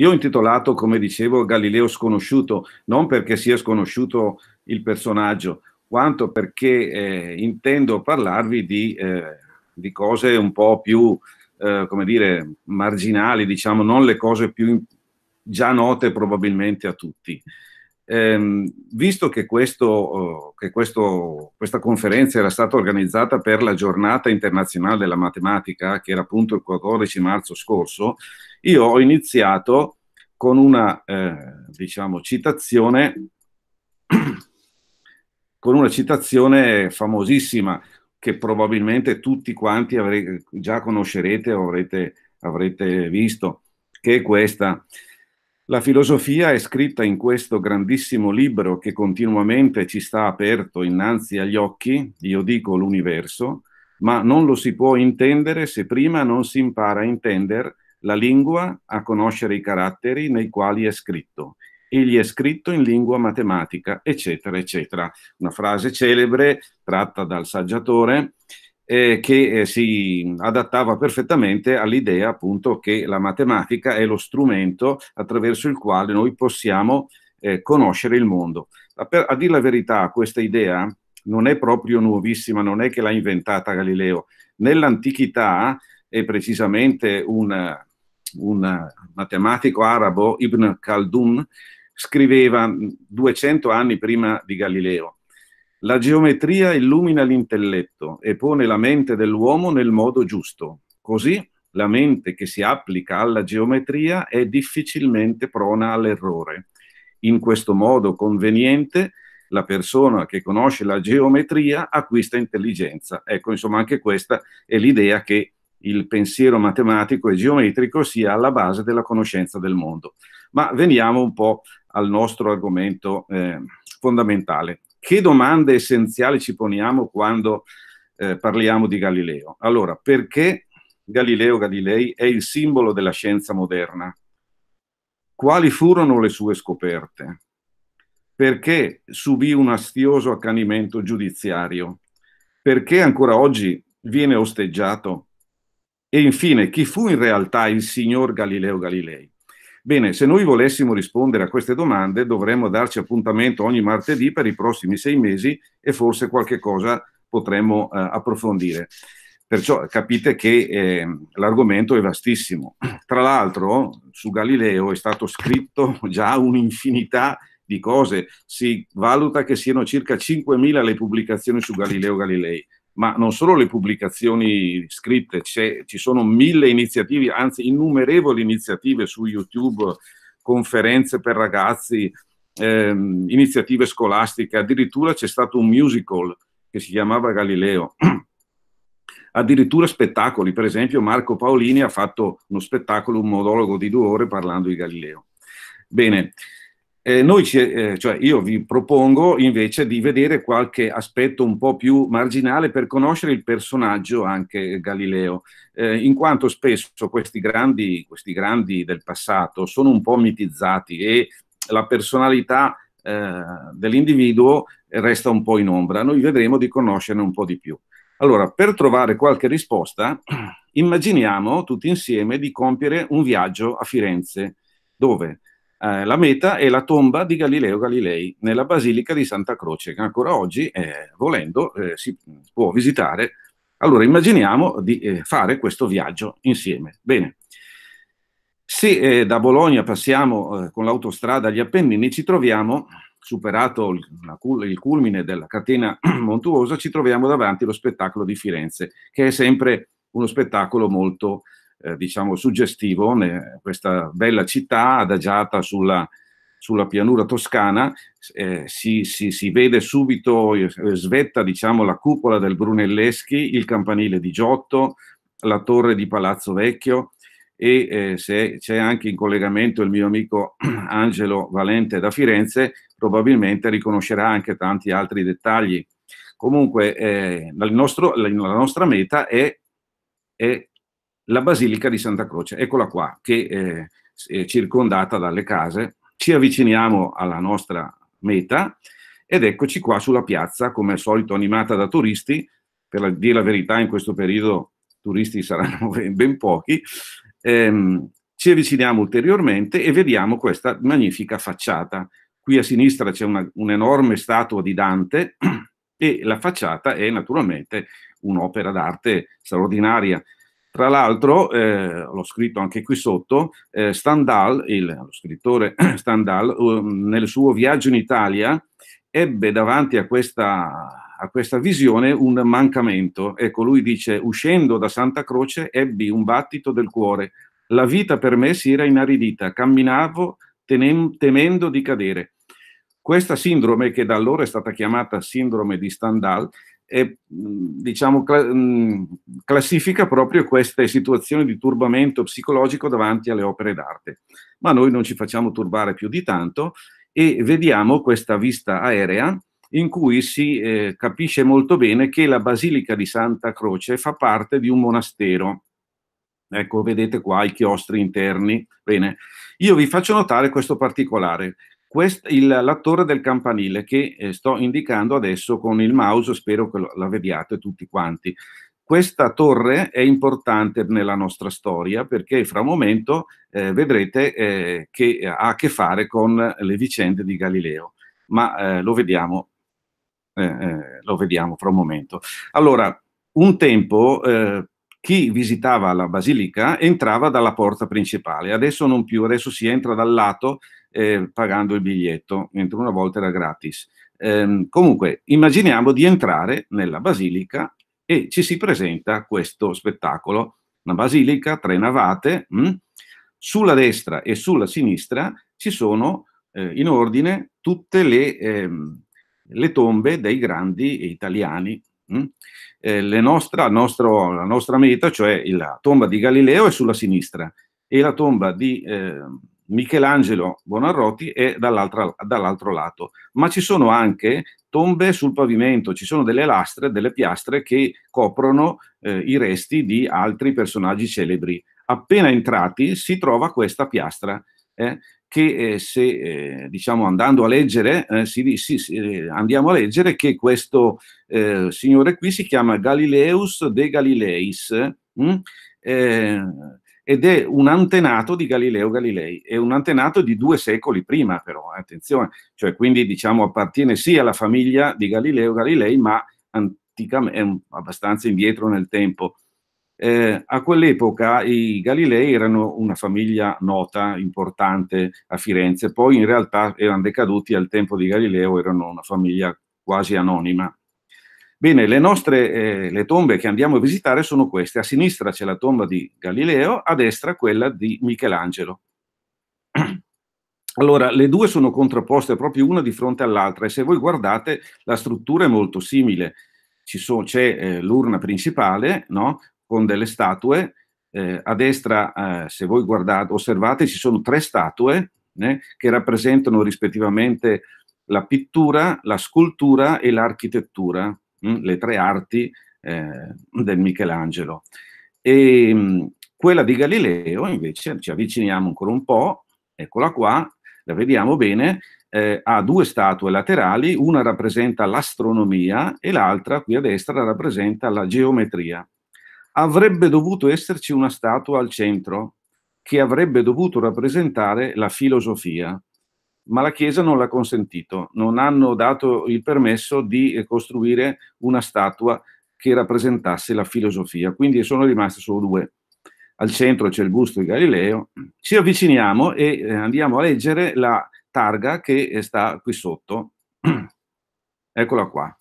Io ho intitolato, come dicevo, Galileo sconosciuto, non perché sia sconosciuto il personaggio, quanto perché eh, intendo parlarvi di, eh, di, cose un po' più, eh, come dire, marginali, diciamo, non le cose più già note probabilmente a tutti. Ehm, visto che, questo, oh, che questo, questa conferenza era stata organizzata per la giornata internazionale della matematica, che era appunto il 14 marzo scorso, io ho iniziato con una, eh, diciamo, citazione, con una citazione famosissima che probabilmente tutti quanti avrei, già conoscerete o avrete, avrete visto, che è questa. La filosofia è scritta in questo grandissimo libro che continuamente ci sta aperto innanzi agli occhi, io dico l'universo, ma non lo si può intendere se prima non si impara a intendere la lingua a conoscere i caratteri nei quali è scritto. Egli è scritto in lingua matematica, eccetera, eccetera. Una frase celebre tratta dal saggiatore eh, che eh, si adattava perfettamente all'idea appunto che la matematica è lo strumento attraverso il quale noi possiamo eh, conoscere il mondo. A, per, a dire la verità, questa idea non è proprio nuovissima, non è che l'ha inventata Galileo. Nell'antichità, e precisamente un un matematico arabo, Ibn Khaldun, scriveva 200 anni prima di Galileo. La geometria illumina l'intelletto e pone la mente dell'uomo nel modo giusto. Così la mente che si applica alla geometria è difficilmente prona all'errore. In questo modo conveniente, la persona che conosce la geometria acquista intelligenza. Ecco, insomma, anche questa è l'idea che il pensiero matematico e geometrico sia alla base della conoscenza del mondo. Ma veniamo un po' al nostro argomento eh, fondamentale. Che domande essenziali ci poniamo quando eh, parliamo di Galileo? Allora, perché Galileo Galilei è il simbolo della scienza moderna? Quali furono le sue scoperte? Perché subì un astioso accanimento giudiziario? Perché ancora oggi viene osteggiato e infine, chi fu in realtà il signor Galileo Galilei? Bene, se noi volessimo rispondere a queste domande dovremmo darci appuntamento ogni martedì per i prossimi sei mesi e forse qualche cosa potremmo eh, approfondire. Perciò capite che eh, l'argomento è vastissimo. Tra l'altro su Galileo è stato scritto già un'infinità di cose, si valuta che siano circa 5.000 le pubblicazioni su Galileo Galilei ma non solo le pubblicazioni scritte, ci sono mille iniziative, anzi innumerevoli iniziative su YouTube, conferenze per ragazzi, ehm, iniziative scolastiche, addirittura c'è stato un musical che si chiamava Galileo, addirittura spettacoli, per esempio Marco Paolini ha fatto uno spettacolo, un monologo di due ore parlando di Galileo. Bene, eh, noi ci, eh, cioè io vi propongo invece di vedere qualche aspetto un po' più marginale per conoscere il personaggio anche Galileo, eh, in quanto spesso questi grandi, questi grandi, del passato sono un po' mitizzati e la personalità eh, dell'individuo resta un po' in ombra. Noi vedremo di conoscerne un po' di più. Allora, per trovare qualche risposta, immaginiamo tutti insieme di compiere un viaggio a Firenze, dove eh, la meta è la tomba di Galileo Galilei nella Basilica di Santa Croce, che ancora oggi, eh, volendo, eh, si può visitare. Allora immaginiamo di eh, fare questo viaggio insieme. Bene. Se eh, da Bologna passiamo eh, con l'autostrada agli Appennini, ci troviamo, superato il, il culmine della catena montuosa, ci troviamo davanti allo spettacolo di Firenze, che è sempre uno spettacolo molto eh, diciamo, suggestivo, ne, questa bella città adagiata sulla, sulla pianura toscana, eh, si, si, si, vede subito, eh, svetta diciamo, la cupola del Brunelleschi, il campanile di Giotto, la torre di Palazzo Vecchio e eh, se c'è anche in collegamento il mio amico Angelo Valente da Firenze, probabilmente riconoscerà anche tanti altri dettagli. Comunque eh, nostro, la nostra meta è, è la Basilica di Santa Croce. Eccola qua, che eh, è circondata dalle case. Ci avviciniamo alla nostra meta ed eccoci qua sulla piazza, come al solito animata da turisti, per dire la verità in questo periodo turisti saranno ben pochi, ehm, ci avviciniamo ulteriormente e vediamo questa magnifica facciata. Qui a sinistra c'è un'enorme statua di Dante e la facciata è naturalmente un'opera d'arte straordinaria. Tra l'altro, eh, l'ho scritto anche qui sotto, eh, Standal, il, lo scrittore Stendhal, nel suo viaggio in Italia ebbe davanti a questa, a questa visione un mancamento. Ecco, lui dice, uscendo da Santa Croce ebbi un battito del cuore, la vita per me si era inaridita, camminavo tenem, temendo di cadere. Questa sindrome, che da allora è stata chiamata sindrome di Stendhal, e, mm, diciamo, mm, classifica proprio queste situazioni di turbamento psicologico davanti alle opere d'arte. Ma noi non ci facciamo turbare più di tanto e vediamo questa vista aerea in cui si eh, capisce molto bene che la Basilica di Santa Croce fa parte di un monastero. Ecco, vedete qua i chiostri interni. Bene, io vi faccio notare questo particolare. Quest, il, la torre del campanile che eh, sto indicando adesso con il mouse, spero che la vediate tutti quanti. Questa torre è importante nella nostra storia perché fra un momento eh, vedrete eh, che ha a che fare con le vicende di Galileo, ma eh, lo vediamo, eh, eh, lo, vediamo, fra un momento. Allora, un tempo chi visitava la basilica entrava dalla porta principale, adesso non più, adesso si entra dal lato eh, pagando il biglietto, mentre una volta era gratis. Eh, comunque, immaginiamo di entrare nella basilica e ci si presenta questo spettacolo. Una basilica, tre navate, mh? Hm? sulla destra e sulla sinistra ci sono eh, in ordine tutte le, ehm, le, tombe dei grandi italiani. Hm? Eh, nostra, nostro, la nostra meta, cioè la tomba di Galileo, è sulla sinistra e la tomba di, eh, Michelangelo Bonarroti e dall'altro lato. Ma ci sono anche tombe sul pavimento, ci sono delle lastre, delle piastre che coprono eh, i resti di altri personaggi celebri. Appena entrati si trova questa piastra eh, che eh, se eh, diciamo andando a leggere, eh, si, si, eh, andiamo a leggere che questo signore qui si chiama Galileus de Galileis. Mh? Mm? ed è un antenato di Galileo Galilei, è un antenato di due secoli prima però, eh, attenzione, cioè quindi diciamo appartiene sì alla famiglia di Galileo Galilei, ma anticamente, abbastanza indietro nel tempo. Eh, a quell'epoca i Galilei erano una famiglia nota, importante a Firenze, poi in realtà erano decaduti al tempo di Galileo, erano una famiglia quasi anonima. Bene, le nostre eh, le tombe che andiamo a visitare sono queste. A sinistra c'è la tomba di Galileo, a destra quella di Michelangelo. Allora, le due sono contrapposte proprio una di fronte all'altra e se voi guardate la struttura è molto simile. So, c'è eh, l'urna principale no? con delle statue, eh, a destra eh, se voi guardate, osservate ci sono tre statue eh, che rappresentano rispettivamente la pittura, la scultura e l'architettura. Mm, le tre arti eh, del Michelangelo. E mm, quella di Galileo invece, ci avviciniamo ancora un po', eccola qua, la vediamo bene, eh, ha due statue laterali, una rappresenta l'astronomia e l'altra, qui a destra, rappresenta la geometria. Avrebbe dovuto esserci una statua al centro che avrebbe dovuto rappresentare la filosofia, ma la Chiesa non l'ha consentito, non hanno dato il permesso di eh, costruire una statua che rappresentasse la filosofia, quindi sono rimaste solo due. Al centro c'è il busto di Galileo. Ci avviciniamo e eh, andiamo a leggere la targa che eh, sta qui sotto. Eccola qua.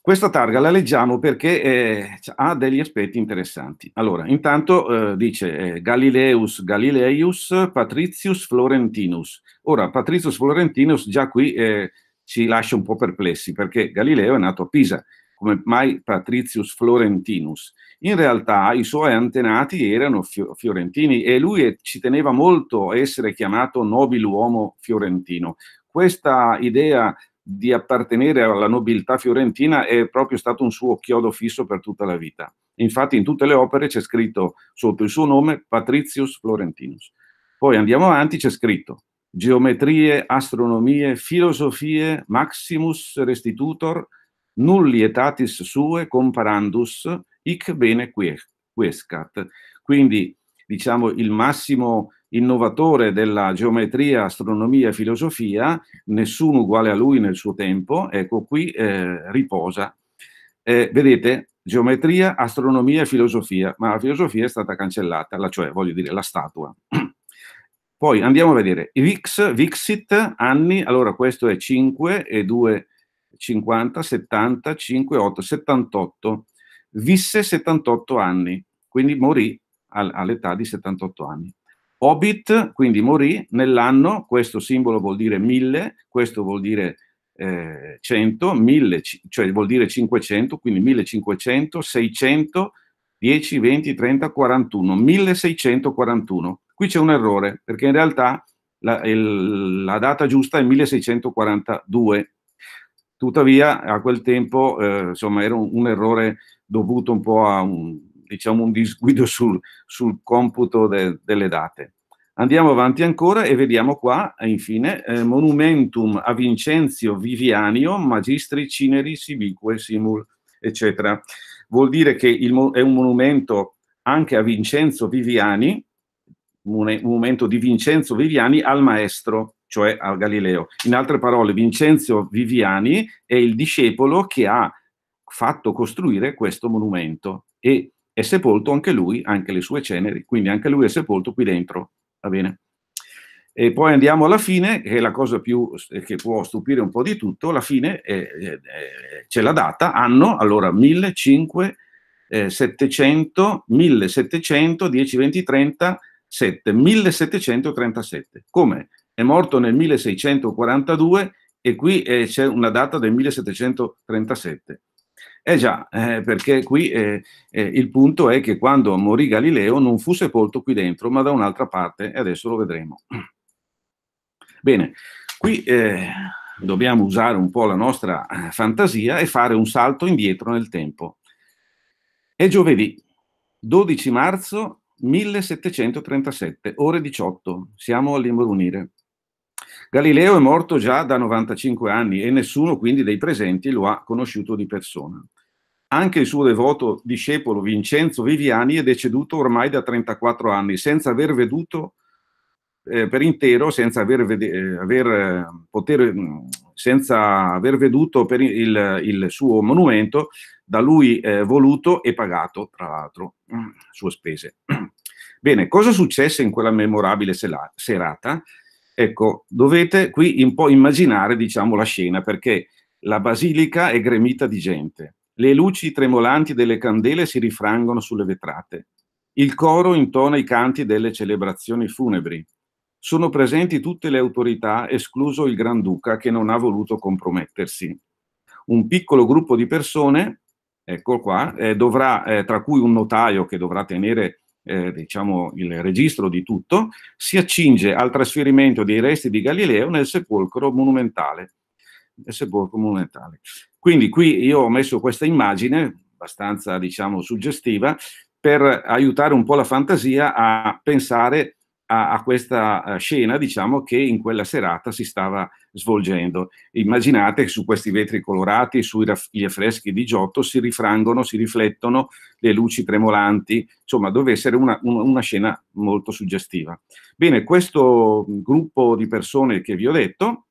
Questa targa la leggiamo perché eh, ha degli aspetti interessanti. Allora, intanto eh, dice eh, Galileus Galileius Patricius Florentinus. Ora, Patricius Florentinus già qui eh, ci lascia un po' perplessi perché Galileo è nato a Pisa, come mai Patricius Florentinus. In realtà i suoi antenati erano fiorentini e lui ci teneva molto a essere chiamato uomo fiorentino. Questa idea di appartenere alla nobiltà fiorentina è proprio stato un suo chiodo fisso per tutta la vita. Infatti in tutte le opere c'è scritto sotto il suo nome Patricius Florentinus. Poi andiamo avanti, c'è scritto geometrie, astronomie, filosofie, maximus restitutor, nulli etatis sue comparandus, hic bene quiescat. Quindi, diciamo, il massimo innovatore della geometria, astronomia e filosofia, nessuno uguale a lui nel suo tempo, ecco qui eh, riposa. Eh, vedete, geometria, astronomia e filosofia, ma la filosofia è stata cancellata, la, cioè voglio dire la statua. Poi andiamo a vedere, Vix, Vixit, anni, allora questo è 5 e 2, 50, 70, 5, 8, 78. Visse 78 anni, quindi morì all'età di 78 anni. Hobbit, quindi morì nell'anno, questo simbolo vuol dire mille, questo vuol dire eh, 100, 1000, cioè vuol dire 500, quindi 1500, 600, 10, 20, 30, 41, 1641. Qui c'è un errore, perché in realtà la, il, la data giusta è 1642. Tuttavia, a quel tempo, eh, insomma, era un, un errore dovuto un po' a un, diciamo, un disguido sul, sul computo de, delle date. Andiamo avanti ancora e vediamo qua, eh, infine, eh, Monumentum a Vincenzio Vivianio, Magistri Cineri Sibique Simul, eccetera. Vuol dire che il, è un monumento anche a Vincenzo Viviani, un monumento di Vincenzo Viviani al maestro, cioè a Galileo. In altre parole, Vincenzo Viviani è il discepolo che ha fatto costruire questo monumento e è sepolto anche lui, anche le sue ceneri, quindi anche lui è sepolto qui dentro, va bene? E poi andiamo alla fine, che è la cosa più, eh, che può stupire un po' di tutto, la fine eh, eh, c'è la data, anno, allora 1500, eh, 1700, 10, 20, 30, 7, 1737. Come? È morto nel 1642 e qui eh, c'è una data del 1737. Eh già, eh, perché qui eh, eh, il punto è che quando morì Galileo non fu sepolto qui dentro, ma da un'altra parte, e adesso lo vedremo. Bene, qui eh, dobbiamo usare un po' la nostra eh, fantasia e fare un salto indietro nel tempo. È giovedì, 12 marzo 1737, ore 18, siamo all'Imbrunire. Galileo è morto già da 95 anni e nessuno quindi dei presenti lo ha conosciuto di persona. Anche il suo devoto discepolo Vincenzo Viviani è deceduto ormai da 34 anni senza aver veduto eh, per intero, senza aver, vede, eh, aver, eh, poter, mm, senza aver veduto per il, il, suo monumento da lui eh, voluto e pagato, tra l'altro, mm, sue spese. Bene, cosa successe in quella memorabile serata? Ecco, dovete qui un po' immaginare, diciamo, la scena, perché la basilica è gremita di gente. Le luci tremolanti delle candele si rifrangono sulle vetrate. Il coro intona i canti delle celebrazioni funebri. Sono presenti tutte le autorità, escluso il Granduca che non ha voluto compromettersi. Un piccolo gruppo di persone, ecco qua, eh, dovrà, eh, tra cui un notaio che dovrà tenere eh, diciamo, il registro di tutto, si accinge al trasferimento dei resti di Galileo nel sepolcro monumentale. Nel sepolcro monumentale. Quindi qui io ho messo questa immagine, abbastanza diciamo, suggestiva, per aiutare un po' la fantasia a pensare a, a questa eh, scena, diciamo, che in quella serata si stava svolgendo. Immaginate che su questi vetri colorati, sui affreschi di Giotto, si rifrangono, si riflettono le luci tremolanti, insomma, deve essere una, una, una scena molto suggestiva. Bene, questo gruppo di persone che vi ho detto,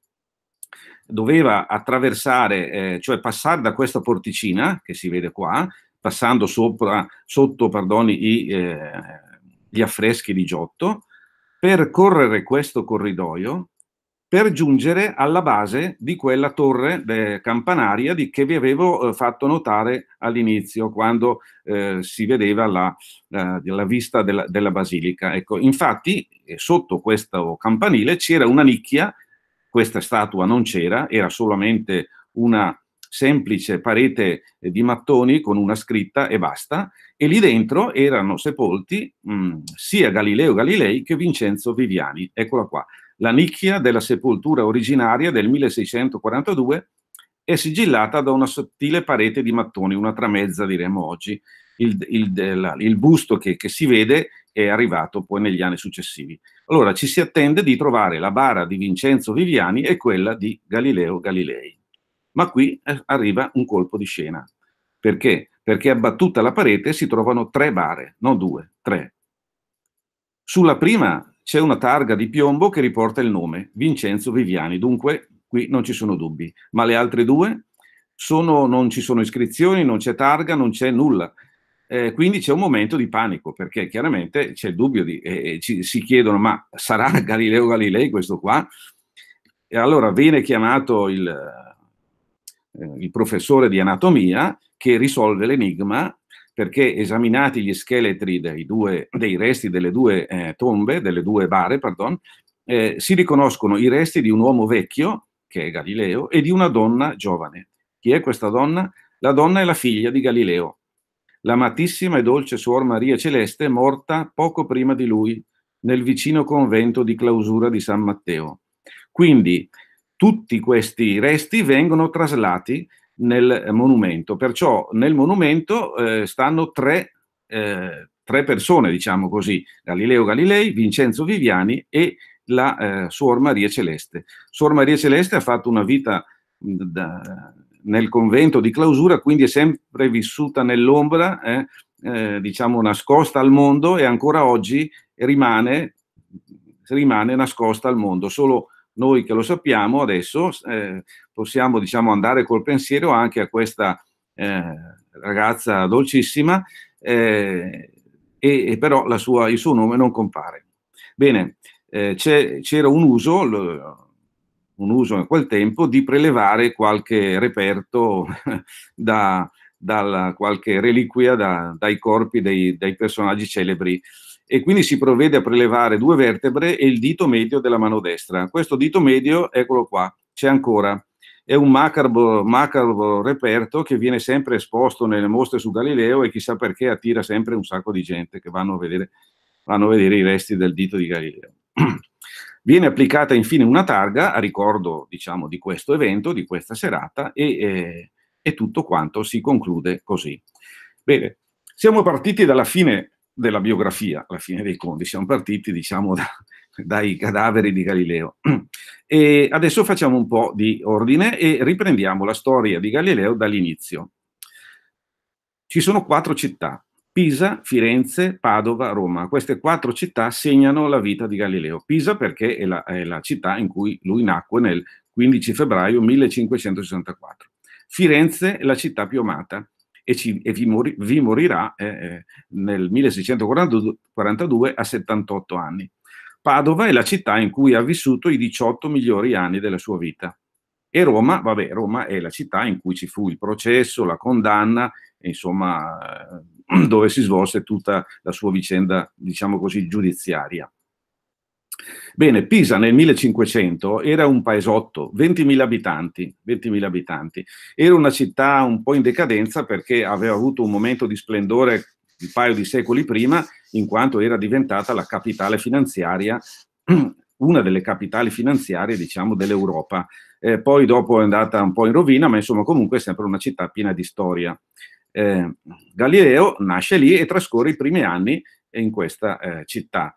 doveva attraversare, eh, cioè passare da questa porticina che si vede qua, passando sopra, sotto pardoni, i, eh, gli affreschi di Giotto, percorrere questo corridoio per giungere alla base di quella torre campanaria di, che vi avevo eh, fatto notare all'inizio quando eh, si vedeva la, la, la vista della, della, basilica. Ecco, infatti eh, sotto questo campanile c'era una nicchia, questa statua non c'era, era solamente una semplice parete eh, di mattoni con una scritta e basta, e lì dentro erano sepolti mh, mm, sia Galileo Galilei che Vincenzo Viviani. Eccola qua, la nicchia della sepoltura originaria del 1642 è sigillata da una sottile parete di mattoni, una tramezza diremmo oggi. Il, il, la, il busto che, che si vede è arrivato poi negli anni successivi. Allora ci si attende di trovare la bara di Vincenzo Viviani e quella di Galileo Galilei. Ma qui eh, arriva un colpo di scena. Perché? Perché abbattuta la parete si trovano tre bare, non due, tre. Sulla prima c'è una targa di piombo che riporta il nome, Vincenzo Viviani, dunque qui non ci sono dubbi. Ma le altre due? Sono, non ci sono iscrizioni, non c'è targa, non c'è nulla. Eh, quindi c'è un momento di panico perché chiaramente c'è il dubbio di, eh, eh ci, si chiedono ma sarà Galileo Galilei questo qua? E allora viene chiamato il, eh, il professore di anatomia che risolve l'enigma perché esaminati gli scheletri dei, due, dei resti delle due eh, tombe, delle due bare, pardon, eh, si riconoscono i resti di un uomo vecchio, che è Galileo, e di una donna giovane. Chi è questa donna? La donna è la figlia di Galileo, l'amatissima e dolce suor Maria Celeste, morta poco prima di lui nel vicino convento di clausura di San Matteo. Quindi tutti questi resti vengono traslati nel monumento. Perciò nel monumento eh, stanno tre, eh, tre, persone, diciamo così, Galileo Galilei, Vincenzo Viviani e la eh, Suor Maria Celeste. Suor Maria Celeste ha fatto una vita da, nel convento di clausura, quindi è sempre vissuta nell'ombra, eh, eh, diciamo nascosta al mondo e ancora oggi rimane, rimane nascosta al mondo. Solo noi che lo sappiamo adesso eh, possiamo diciamo, andare col pensiero anche a questa eh, ragazza dolcissima, eh, e, e, però sua, il suo nome non compare. Bene, eh, c'era un uso, un uso in quel tempo, di prelevare qualche reperto da, dalla, qualche reliquia da, dai corpi dei, dei personaggi celebri e quindi si provvede a prelevare due vertebre e il dito medio della mano destra. Questo dito medio, eccolo qua, c'è ancora. È un macabro, macabro reperto che viene sempre esposto nelle mostre su Galileo e chissà perché attira sempre un sacco di gente che vanno a vedere, vanno a vedere i resti del dito di Galileo. Viene applicata infine una targa a ricordo diciamo, di questo evento, di questa serata e, eh, e tutto quanto si conclude così. Bene, siamo partiti dalla fine della biografia, alla fine dei conti, siamo partiti diciamo da, dai cadaveri di Galileo. E adesso facciamo un po' di ordine e riprendiamo la storia di Galileo dall'inizio. Ci sono quattro città, Pisa, Firenze, Padova, Roma. Queste quattro città segnano la vita di Galileo. Pisa perché è la, è la città in cui lui nacque nel 15 febbraio 1564. Firenze è la città più amata e, ci, e vi, mori, vi, morirà eh, eh nel 1642 a 78 anni. Padova è la città in cui ha vissuto i 18 migliori anni della sua vita. E Roma, vabbè, Roma è la città in cui ci fu il processo, la condanna, insomma, dove si svolse tutta la sua vicenda, diciamo così, giudiziaria. Bene, Pisa nel 1500 era un paesotto, 20.000 abitanti, 20.000 abitanti. Era una città un po' in decadenza perché aveva avuto un momento di splendore un paio di secoli prima, in quanto era diventata la capitale finanziaria, una delle capitali finanziarie, diciamo, dell'Europa. Eh, poi dopo è andata un po' in rovina, ma insomma comunque è sempre una città piena di storia. Eh, Galileo nasce lì e trascorre i primi anni in questa eh, città.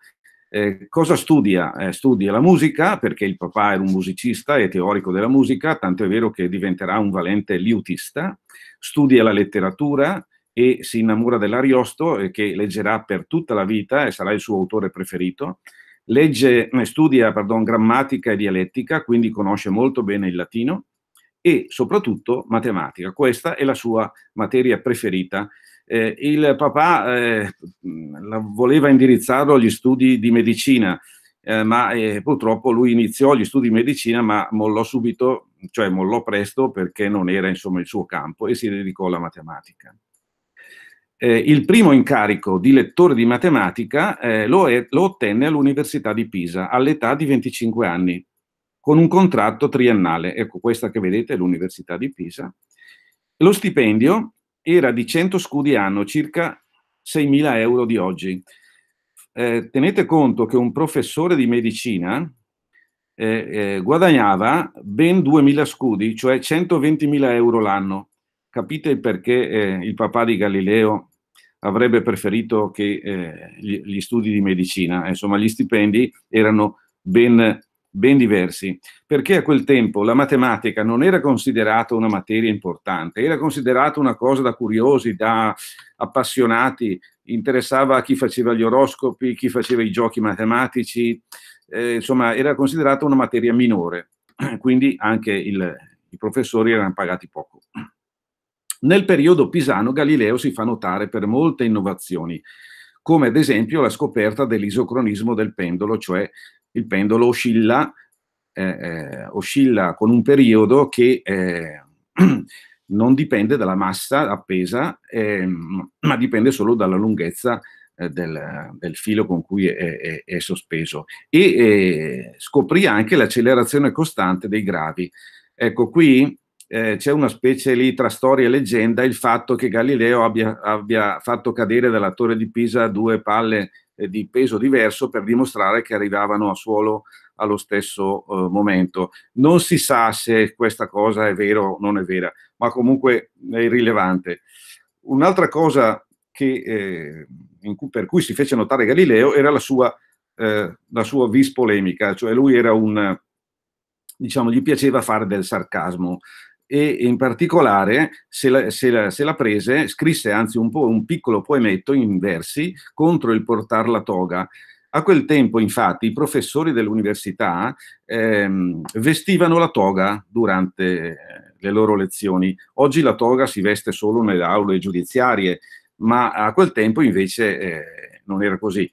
Eh, cosa studia? Eh, studia la musica perché il papà era un musicista e teorico della musica, tanto è vero che diventerà un valente liutista, studia la letteratura e si innamora dell'Ariosto eh, che leggerà per tutta la vita e sarà il suo autore preferito. Legge, eh, studia pardon, grammatica e dialettica, quindi conosce molto bene il latino e soprattutto matematica. Questa è la sua materia preferita eh, il papà eh, voleva indirizzarlo agli studi di medicina, eh, ma eh, purtroppo lui iniziò gli studi di medicina, ma mollò subito, cioè mollò presto perché non era insomma il suo campo e si dedicò alla matematica. Eh, il primo incarico di lettore di matematica eh, lo, è, lo ottenne all'Università di Pisa all'età di 25 anni, con un contratto triennale. Ecco, questa che vedete è l'Università di Pisa. Lo stipendio era di 100 scudi anno, circa 6.000 euro di oggi. Eh, tenete conto che un professore di medicina eh, eh, guadagnava ben 2.000 scudi, cioè 120.000 euro l'anno. Capite perché eh, il papà di Galileo avrebbe preferito che eh, gli, gli, studi di medicina, insomma gli stipendi erano ben ben diversi, perché a quel tempo la matematica non era considerata una materia importante, era considerata una cosa da curiosi, da appassionati, interessava a chi faceva gli oroscopi, chi faceva i giochi matematici, eh, insomma era considerata una materia minore, quindi anche il, i professori erano pagati poco. Nel periodo pisano Galileo si fa notare per molte innovazioni, come ad esempio la scoperta dell'isocronismo del pendolo, cioè il pendolo oscilla, eh, eh, oscilla con un periodo che eh, non dipende dalla massa appesa, eh, ma dipende solo dalla lunghezza eh, del, del, filo con cui è, è, è sospeso. E eh, scoprì anche l'accelerazione costante dei gravi. Ecco, qui eh, c'è una specie lì tra storia e leggenda il fatto che Galileo abbia, abbia fatto cadere dalla torre di Pisa due palle eh, di peso diverso per dimostrare che arrivavano a suolo allo stesso eh, momento. Non si sa se questa cosa è vera o non è vera, ma comunque è irrilevante. Un'altra cosa che, eh, cui, per cui si fece notare Galileo era la sua, eh, la sua vis polemica, cioè lui era un, diciamo, gli piaceva fare del sarcasmo e in particolare se la, se la, se la prese, scrisse anzi un, po', un piccolo poemetto in versi contro il portare la toga. A quel tempo, infatti, i professori dell'università ehm, vestivano la toga durante eh, le loro lezioni. Oggi la toga si veste solo nelle aule giudiziarie, ma a quel tempo invece eh, non era così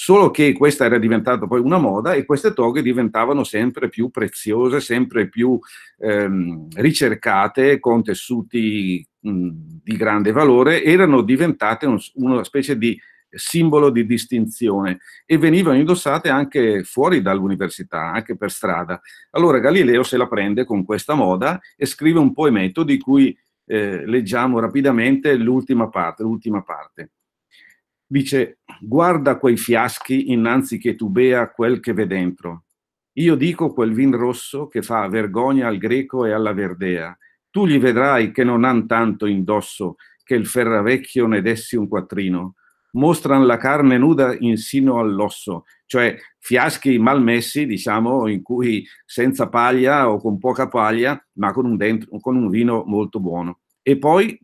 solo che questa era diventata poi una moda e queste toghe diventavano sempre più preziose, sempre più ehm, ricercate, con tessuti mh, di grande valore, erano diventate un, una specie di simbolo di distinzione e venivano indossate anche fuori dall'università, anche per strada. Allora Galileo se la prende con questa moda e scrive un poemetto di cui eh, leggiamo rapidamente l'ultima parte. L'ultima parte. Dice, guarda quei fiaschi innanzi che tu bea quel che v'è dentro. Io dico quel vin rosso che fa vergogna al greco e alla verdea. Tu li vedrai che non han tanto indosso che il ferravecchio ne dessi un quattrino. Mostran la carne nuda insino all'osso, cioè fiaschi malmessi, diciamo, in cui senza paglia o con poca paglia, ma con un, dentro, con un vino molto buono. E poi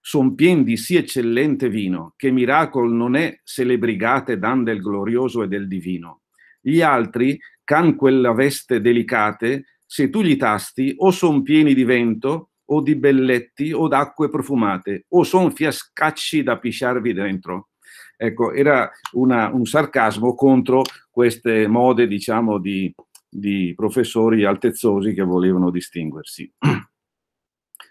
son pien di sì eccellente vino, che miracol non è se le brigate dan del glorioso e del divino. Gli altri, can quella veste delicate, se tu gli tasti, o son pieni di vento, o di belletti, o d'acque profumate, o son fiascacci da pisciarvi dentro. Ecco, era una, un sarcasmo contro queste mode, diciamo, di, di professori altezzosi che volevano distinguersi.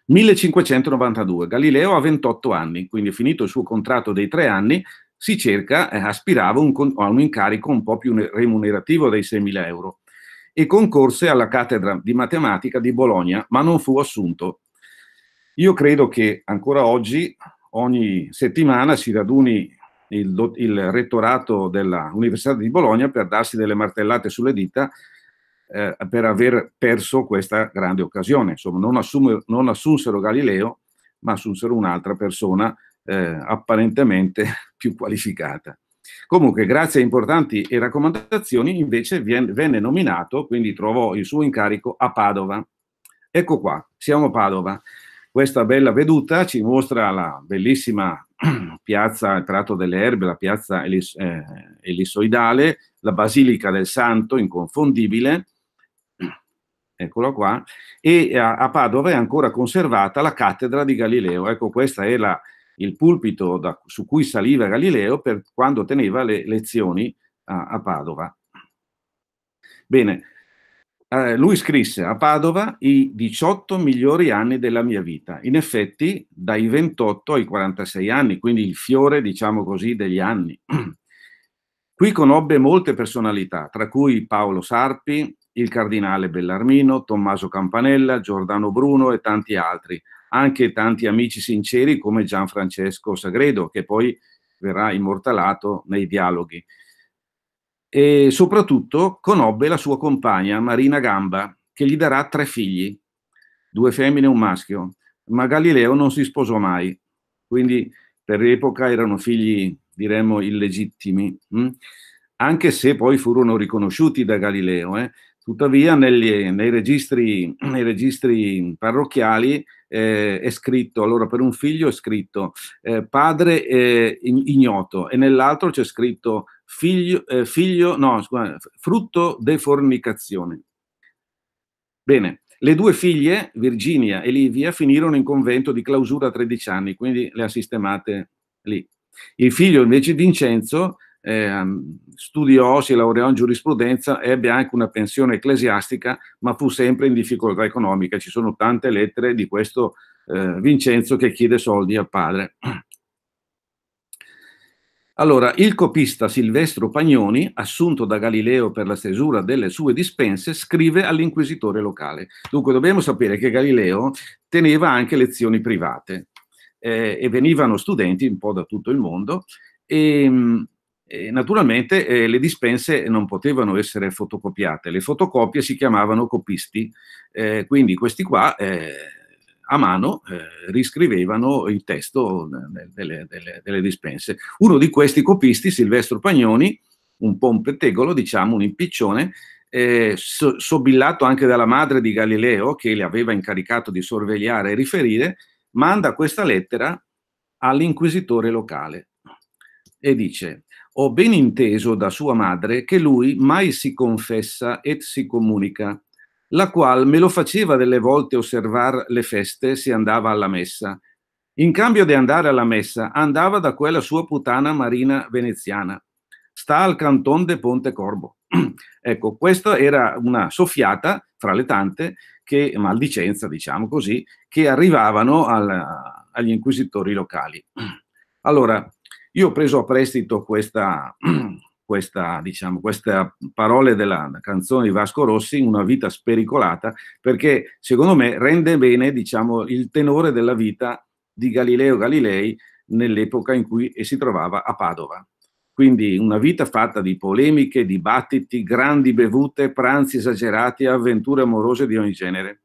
1592, Galileo ha 28 anni, quindi finito il suo contratto dei tre anni, si cerca, eh, aspirava un, a un incarico un po' più remunerativo dei 6.000 euro e concorse alla cattedra di matematica di Bologna, ma non fu assunto. Io credo che ancora oggi, ogni settimana, si raduni il, il rettorato dell'Università di Bologna per darsi delle martellate sulle dita eh, per aver perso questa grande occasione. Insomma, non, assume, non assunsero Galileo, ma assunsero un'altra persona eh, apparentemente più qualificata. Comunque, grazie a importanti raccomandazioni, invece venne nominato, quindi trovò il suo incarico a Padova. Ecco qua, siamo a Padova. Questa bella veduta ci mostra la bellissima piazza, il Prato delle Erbe, la piazza elis- eh, ellissoidale, la Basilica del Santo, inconfondibile, eccolo qua, e eh, a, a Padova è ancora conservata la cattedra di Galileo. Ecco, questo è la, il pulpito da, su cui saliva Galileo per quando teneva le lezioni a, a Padova. Bene, eh, lui scrisse a Padova i 18 migliori anni della mia vita, in effetti dai 28 ai 46 anni, quindi il fiore, diciamo così, degli anni. Qui conobbe molte personalità, tra cui Paolo Sarpi, il cardinale Bellarmino, Tommaso Campanella, Giordano Bruno e tanti altri, anche tanti amici sinceri come Gianfrancesco Sagredo, che poi verrà immortalato nei dialoghi. E soprattutto conobbe la sua compagna Marina Gamba, che gli darà tre figli, due femmine e un maschio, ma Galileo non si sposò mai, quindi per l'epoca erano figli, diremmo, illegittimi, hm? anche se poi furono riconosciuti da Galileo. Eh? Tuttavia negli, nei, registri, nei, registri, parrocchiali eh, è scritto, allora per un figlio è scritto eh, padre eh, ignoto e nell'altro c'è scritto figlio, eh, figlio no, scusa, frutto de fornicazione. Bene, le due figlie, Virginia e Livia, finirono in convento di clausura a 13 anni, quindi le ha sistemate lì. Il figlio invece Vincenzo eh, studiò, si laureò in giurisprudenza, ebbe anche una pensione ecclesiastica, ma fu sempre in difficoltà economica. Ci sono tante lettere di questo eh, Vincenzo che chiede soldi al padre. Allora, il copista Silvestro Pagnoni, assunto da Galileo per la stesura delle sue dispense, scrive all'inquisitore locale. Dunque, dobbiamo sapere che Galileo teneva anche lezioni private eh, e venivano studenti un po' da tutto il mondo e, ehm, e naturalmente eh, le dispense non potevano essere fotocopiate, le fotocopie si chiamavano copisti, eh, quindi questi qua eh, a mano eh, riscrivevano il testo delle, delle, delle dispense. Uno di questi copisti, Silvestro Pagnoni, un po' un pettegolo, diciamo, un impiccione, eh, so, sobillato anche dalla madre di Galileo, che le aveva incaricato di sorvegliare e riferire, manda questa lettera all'inquisitore locale e dice: ho ben inteso da sua madre che lui mai si confessa e si comunica, la qual me lo faceva delle volte osservar le feste se andava alla messa. In cambio di andare alla messa, andava da quella sua putana marina veneziana. Sta al canton de Ponte Corbo. ecco, questa era una soffiata fra le tante che, maldicenza, diciamo così, che arrivavano al, agli inquisitori locali. Allora, io ho preso a prestito questa, questa, diciamo, queste parole della canzone di Vasco Rossi, Una vita spericolata, perché secondo me rende bene diciamo, il tenore della vita di Galileo Galilei nell'epoca in cui si trovava a Padova. Quindi una vita fatta di polemiche, dibattiti, grandi bevute, pranzi esagerati, avventure amorose di ogni genere.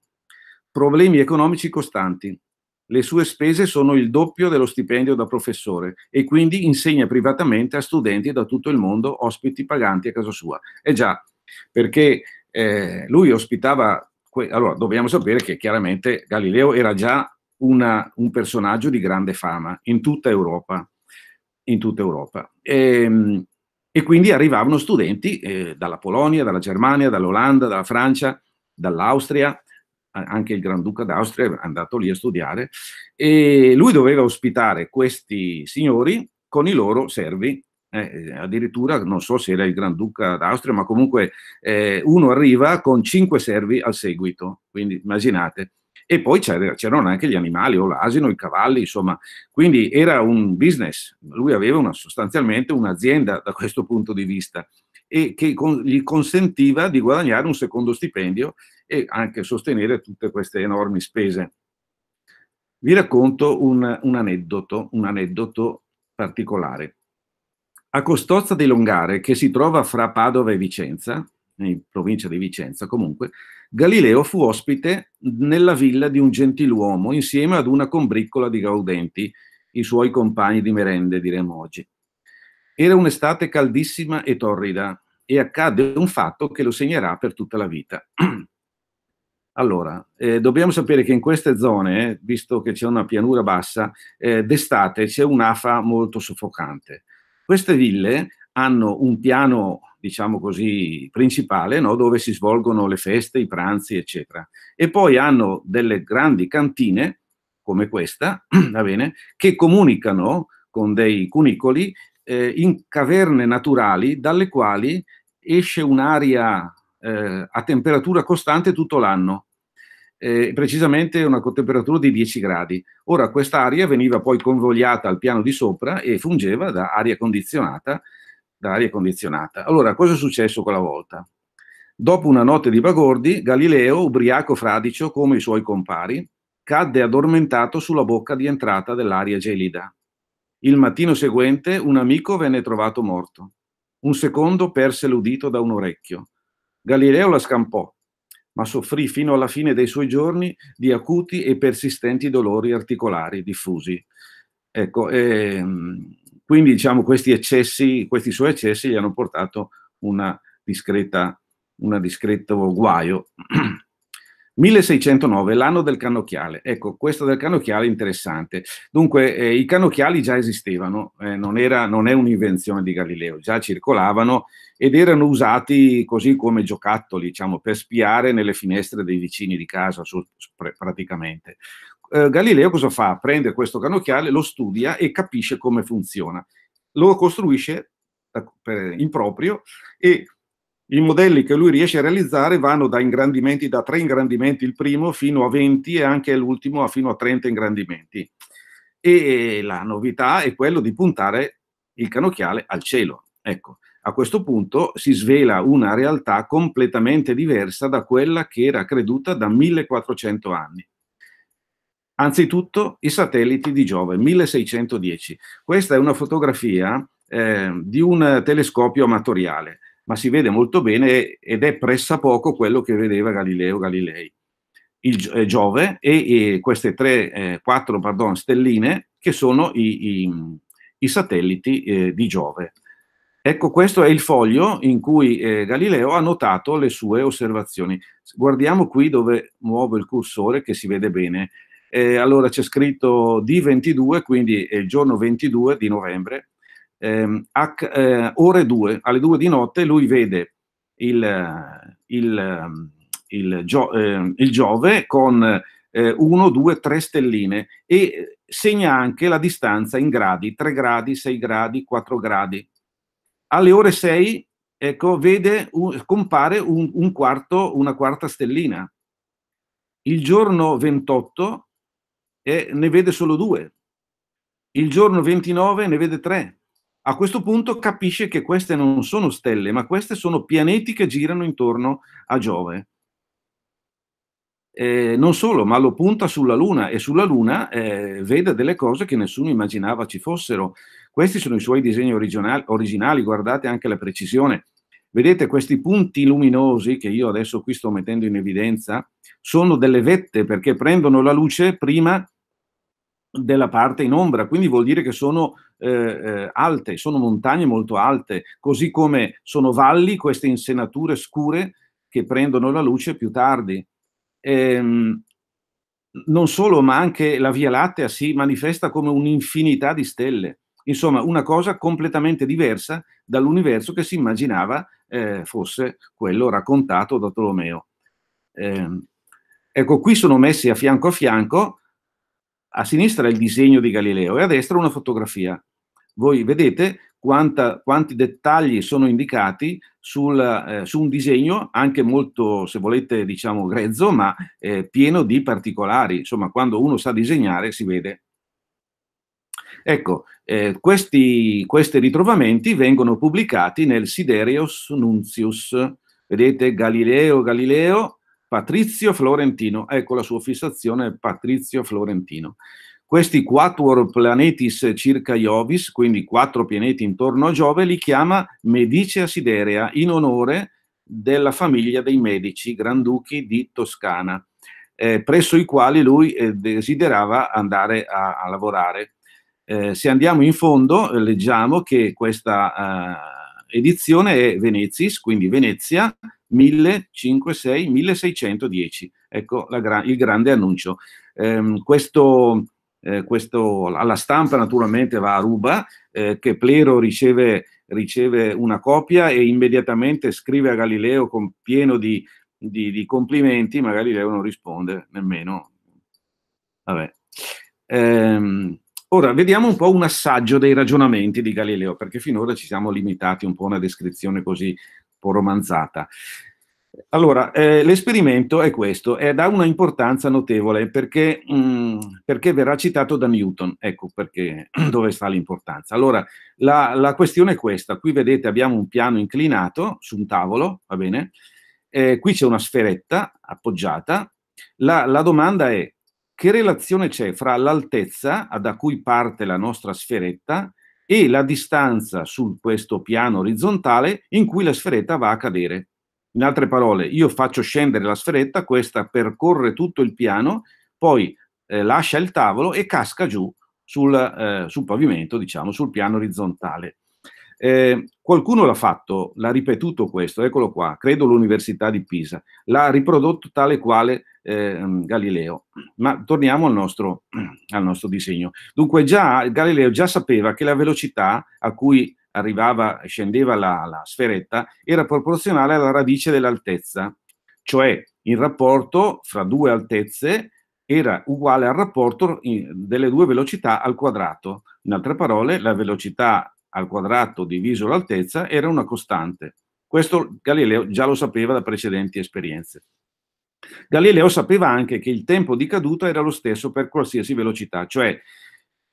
Problemi economici costanti, le sue spese sono il doppio dello stipendio da professore e quindi insegna privatamente a studenti da tutto il mondo, ospiti paganti a casa sua. Eh già, perché eh, lui ospitava... Que- allora, dobbiamo sapere che chiaramente Galileo era già una, un personaggio di grande fama in tutta Europa. In tutta Europa. E, ehm, e quindi arrivavano studenti eh, dalla Polonia, dalla Germania, dall'Olanda, dalla Francia, dall'Austria, anche il Granduca d'Austria è andato lì a studiare, e lui doveva ospitare questi signori con i loro servi. Eh, eh, addirittura non so se era il Granduca d'Austria, ma comunque eh, uno arriva con cinque servi al seguito, quindi immaginate. E poi c'erano anche gli animali, o l'asino, i cavalli, insomma. Quindi era un business, lui aveva una, sostanzialmente un'azienda da questo punto di vista e che con, gli consentiva di guadagnare un secondo stipendio e anche sostenere tutte queste enormi spese. Vi racconto un, un, aneddoto, un aneddoto particolare. A Costozza di Longare, che si trova fra Padova e Vicenza, in provincia di Vicenza comunque, Galileo fu ospite nella villa di un gentiluomo insieme ad una combriccola di gaudenti, i suoi compagni di merende, diremmo oggi. Era un'estate caldissima e torrida, e accade un fatto che lo segnerà per tutta la vita. Allora, eh, dobbiamo sapere che in queste zone, visto che c'è una pianura bassa, eh, d'estate c'è un'afa molto soffocante. Queste ville hanno un piano, diciamo così, principale, no? dove si svolgono le feste, i pranzi, eccetera. E poi hanno delle grandi cantine, come questa, bene, che comunicano con dei cunicoli eh, in caverne naturali dalle quali esce un'aria eh, a temperatura costante tutto l'anno, eh, precisamente una temperatura di 10 gradi. Ora quest'aria veniva poi convogliata al piano di sopra e fungeva da aria condizionata. Da aria condizionata. Allora, cosa è successo quella volta? Dopo una notte di bagordi, Galileo, ubriaco fradicio come i suoi compari, cadde addormentato sulla bocca di entrata dell'aria gelida. Il mattino seguente un amico venne trovato morto. Un secondo perse l'udito da un orecchio. Galileo la scampò, ma soffrì fino alla fine dei suoi giorni di acuti e persistenti dolori articolari diffusi. Ecco, ehm, quindi diciamo questi eccessi, questi suoi eccessi gli hanno portato una discreta, una discreto guaio. 1609, l'anno del cannocchiale. Ecco, questo del cannocchiale è interessante. Dunque, eh, i cannocchiali già esistevano, eh, non, era, non, è un'invenzione di Galileo, già circolavano ed erano usati così come giocattoli, diciamo, per spiare nelle finestre dei vicini di casa, su, pr- praticamente. Eh, Galileo cosa fa? Prende questo cannocchiale, lo studia e capisce come funziona. Lo costruisce ecco, in proprio e i modelli che lui riesce a realizzare vanno da ingrandimenti, da tre ingrandimenti il primo fino a 20 e anche l'ultimo fino a 30 ingrandimenti. E la novità è quello di puntare il canocchiale al cielo. Ecco, a questo punto si svela una realtà completamente diversa da quella che era creduta da 1400 anni. Anzitutto i satelliti di Giove, 1610. Questa è una fotografia eh, di un telescopio amatoriale ma si vede molto bene ed è pressappoco quello che vedeva Galileo Galilei. Il, eh, Giove e, e queste tre, eh, quattro pardon, stelline che sono i, i, i satelliti eh, di Giove. Ecco, questo è il foglio in cui eh, Galileo ha notato le sue osservazioni. Guardiamo qui dove muovo il cursore che si vede bene. Eh, allora c'è scritto D22, quindi è il giorno 22 di novembre ehm, a, eh, ore 2, alle 2 di notte, lui vede il, il, il, gio, eh, il Giove con 1, 2, 3 stelline e segna anche la distanza in gradi, 3 gradi, 6 gradi, 4 gradi. Alle ore 6 ecco, vede, uh, compare un, un quarto, una quarta stellina. Il giorno 28 eh, ne vede solo due. Il giorno 29 ne vede tre a questo punto capisce che queste non sono stelle, ma queste sono pianeti che girano intorno a Giove. Eh, non solo, ma lo punta sulla Luna e sulla Luna eh, vede delle cose che nessuno immaginava ci fossero. Questi sono i suoi disegni originali, originali, guardate anche la precisione. Vedete questi punti luminosi che io adesso qui sto mettendo in evidenza sono delle vette perché prendono la luce prima della parte in ombra, quindi vuol dire che sono eh, eh, alte, sono montagne molto alte, così come sono valli queste insenature scure che prendono la luce più tardi. Ehm, non solo, ma anche la Via Lattea si manifesta come un'infinità di stelle. Insomma, una cosa completamente diversa dall'universo che si immaginava eh, fosse quello raccontato da Tolomeo. Eh, ecco, qui sono messi a fianco a fianco, a sinistra il disegno di Galileo e a destra una fotografia. Voi vedete quanta, quanti dettagli sono indicati sul, eh, su un disegno anche molto, se volete, diciamo grezzo, ma eh, pieno di particolari. Insomma, quando uno sa disegnare si vede. Ecco, eh, questi, questi, ritrovamenti vengono pubblicati nel Siderius Nuncius. Vedete Galileo Galileo, Patrizio Florentino. Ecco la sua fissazione, Patrizio Florentino. Questi quattro planetis circa Iovis, quindi quattro pianeti intorno a Giove, li chiama Medicea Siderea in onore della famiglia dei Medici, granduchi di Toscana, eh, presso i quali lui eh, desiderava andare a, a lavorare. Eh, se andiamo in fondo, eh, leggiamo che questa eh, edizione è Venezis, quindi Venezia 1506-1610. Ecco la, il grande annuncio. Ehm, questo eh, questo, alla stampa naturalmente va a ruba, eh, che Plero riceve, riceve, una copia e immediatamente scrive a Galileo con, pieno di, di, di complimenti, ma Galileo non risponde nemmeno. Vabbè. Ehm, ora vediamo un po' un assaggio dei ragionamenti di Galileo, perché finora ci siamo limitati un po' a una descrizione così un po' romanzata. Allora, eh, l'esperimento è questo, ed ha una importanza notevole perché, mh, mm, perché, verrà citato da Newton, ecco perché, dove sta l'importanza. Allora, la, la, questione è questa, qui vedete abbiamo un piano inclinato su un tavolo, va bene? Eh, qui c'è una sferetta appoggiata, la, la domanda è che relazione c'è fra l'altezza da cui parte la nostra sferetta e la distanza su questo piano orizzontale in cui la sferetta va a cadere? In altre parole, io faccio scendere la sferetta, questa percorre tutto il piano, poi eh, lascia il tavolo e casca giù sul, eh, sul pavimento, diciamo, sul piano orizzontale. Eh, qualcuno l'ha fatto, l'ha ripetuto questo, eccolo qua, credo l'Università di Pisa, l'ha riprodotto tale quale ehm, Galileo. Ma torniamo al nostro, al nostro disegno. Dunque già Galileo già sapeva che la velocità a cui arrivava, scendeva la, la sferetta, era proporzionale alla radice dell'altezza, cioè il rapporto fra due altezze era uguale al rapporto delle due velocità al quadrato. In altre parole, la velocità al quadrato diviso l'altezza era una costante. Questo Galileo già lo sapeva da precedenti esperienze. Galileo sapeva anche che il tempo di caduta era lo stesso per qualsiasi velocità, cioè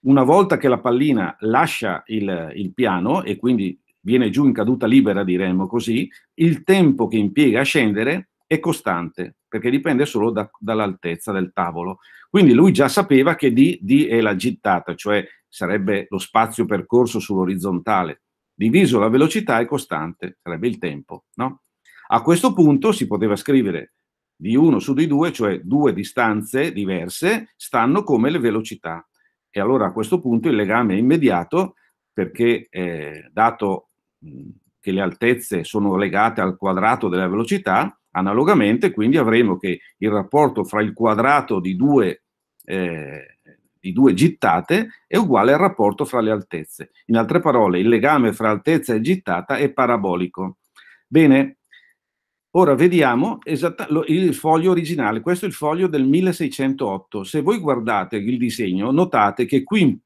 una volta che la pallina lascia il, il piano e quindi viene giù in caduta libera, diremmo così, il tempo che impiega a scendere è costante, perché dipende solo da, dall'altezza del tavolo. Quindi lui già sapeva che D, D è la gittata, cioè sarebbe lo spazio percorso sull'orizzontale, diviso la velocità è costante, sarebbe il tempo. No? A questo punto si poteva scrivere di 1 su di 2, cioè due distanze diverse stanno come le velocità. E allora a questo punto il legame è immediato perché eh, dato che le altezze sono legate al quadrato della velocità, analogamente quindi avremo che il rapporto fra il quadrato di due, eh, di due gittate è uguale al rapporto fra le altezze. In altre parole, il legame fra altezza e gittata è parabolico. Bene, Ora vediamo il foglio originale, questo è il foglio del 1608. Se voi guardate il disegno, notate che qui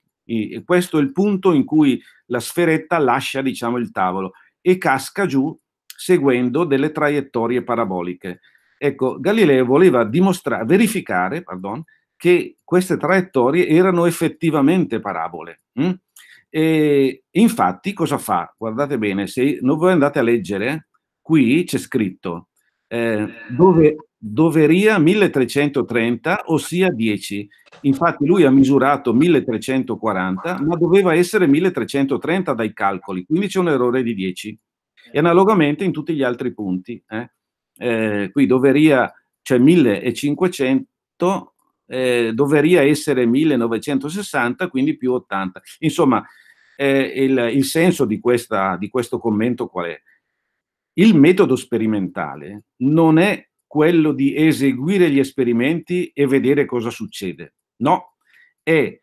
questo è il punto in cui la sferetta lascia diciamo, il tavolo e casca giù seguendo delle traiettorie paraboliche. Ecco, Galileo voleva verificare pardon, che queste traiettorie erano effettivamente parabole. Hm? E infatti cosa fa? Guardate bene, se voi andate a leggere Qui c'è scritto eh, dove, Doveria 1330, ossia 10. Infatti lui ha misurato 1340, ma doveva essere 1330 dai calcoli, quindi c'è un errore di 10. E analogamente in tutti gli altri punti. Eh. Eh, qui Doveria cioè 1500, eh, doveria essere 1960, quindi più 80. Insomma, eh, il, il, senso di, questa, di questo commento qual è? Il metodo sperimentale non è quello di eseguire gli esperimenti e vedere cosa succede. No, è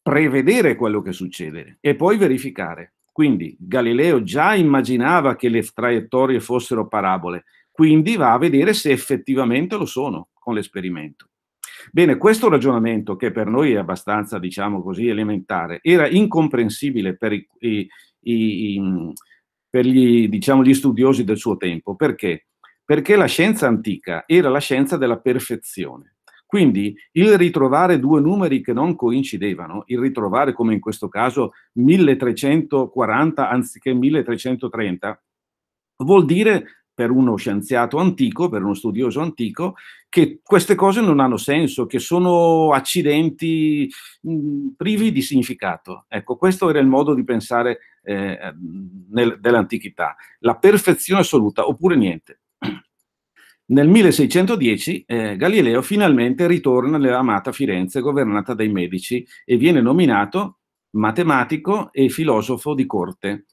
prevedere quello che succede e poi verificare. Quindi Galileo già immaginava che le traiettorie fossero parabole, quindi va a vedere se effettivamente lo sono con l'esperimento. Bene, questo ragionamento, che per noi è abbastanza, diciamo così, elementare, era incomprensibile per i, i, i, per gli, diciamo, gli studiosi del suo tempo. Perché? Perché la scienza antica era la scienza della perfezione. Quindi il ritrovare due numeri che non coincidevano, il ritrovare come in questo caso 1340 anziché 1330, vuol dire per uno scienziato antico, per uno studioso antico, che queste cose non hanno senso, che sono accidenti mm, privi di significato. Ecco, questo era il modo di pensare eh, nel, dell'antichità, la perfezione assoluta, oppure niente. Nel 1610 eh, Galileo finalmente ritorna nell'amata Firenze governata dai Medici e viene nominato matematico e filosofo di corte